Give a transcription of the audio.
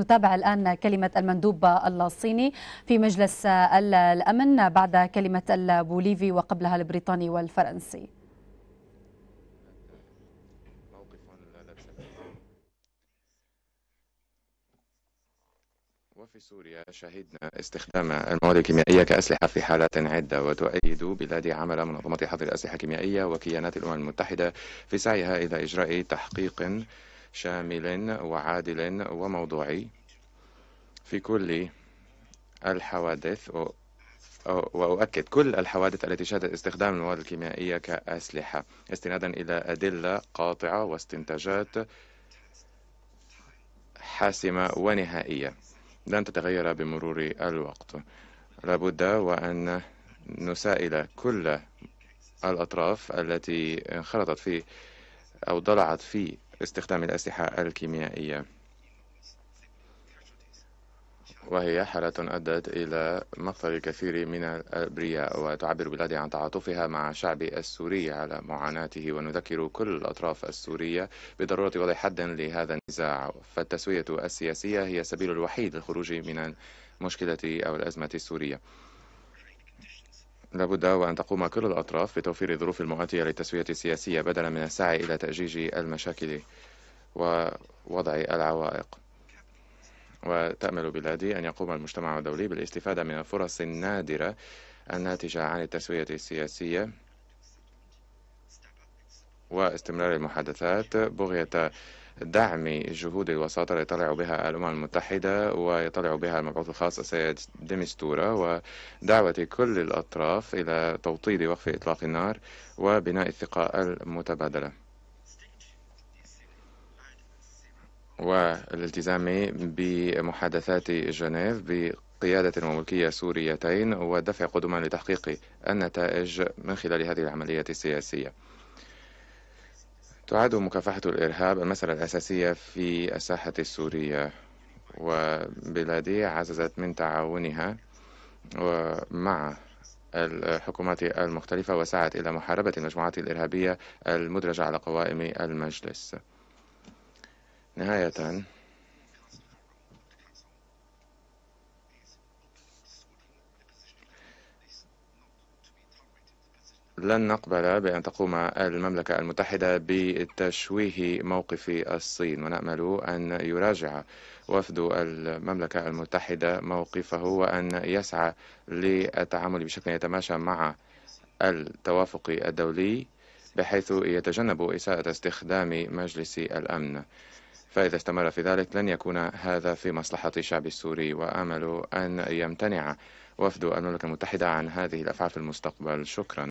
نتابع الآن كلمة المندوب الصيني في مجلس الأمن بعد كلمة البوليفي وقبلها البريطاني والفرنسي وفي سوريا شهدنا استخدام المواد الكيميائية كأسلحة في حالات عدة وتؤيد بلادي عمل منظمة حظر الأسلحة الكيميائية وكيانات الأمم المتحدة في سعيها إلى إجراء تحقيق شامل وعادل وموضوعي في كل الحوادث وأؤكد كل الحوادث التي شهدت استخدام المواد الكيميائية كأسلحة استنادا إلى أدلة قاطعة واستنتاجات حاسمة ونهائية لن تتغير بمرور الوقت لابد وأن نسائل كل الأطراف التي انخرطت في أو ضلعت في استخدام الأسلحة الكيميائية وهي حالة أدت إلى مقتل الكثير من الأبرياء وتعبر بلادي عن تعاطفها مع الشعب السوري على معاناته ونذكر كل الأطراف السورية بضرورة وضع حد لهذا النزاع فالتسوية السياسية هي السبيل الوحيد للخروج من المشكلة أو الأزمة السورية لابد وأن تقوم كل الأطراف بتوفير الظروف المواتية للتسوية السياسية بدلا من السعي إلى تأجيج المشاكل ووضع العوائق وتأمل بلادي أن يقوم المجتمع الدولي بالاستفادة من الفرص النادرة الناتجة عن التسوية السياسية واستمرار المحادثات بغية دعم جهود الوساطة التي يطلع بها الأمم المتحدة ويطلع بها المبعوث الخاص السيد ديمستورا ودعوة كل الأطراف إلى توطيد وقف إطلاق النار وبناء الثقة المتبادلة والالتزام بمحادثات جنيف بقيادة وملكية سوريتين ودفع قدما لتحقيق النتائج من خلال هذه العملية السياسية. تعد مكافحة الإرهاب المسألة الأساسية في الساحة السورية وبلادي عززت من تعاونها ومع الحكومات المختلفة وسعت إلى محاربة المجموعات الإرهابية المدرجة على قوائم المجلس نهاية لن نقبل بأن تقوم المملكة المتحدة بتشويه موقف الصين ونأمل أن يراجع وفد المملكة المتحدة موقفه وأن يسعى للتعامل بشكل يتماشى مع التوافق الدولي بحيث يتجنب إساءة استخدام مجلس الأمن فإذا استمر في ذلك لن يكون هذا في مصلحة الشعب السوري وآمل أن يمتنع وفد المملكة المتحدة عن هذه الأفعال في المستقبل شكرا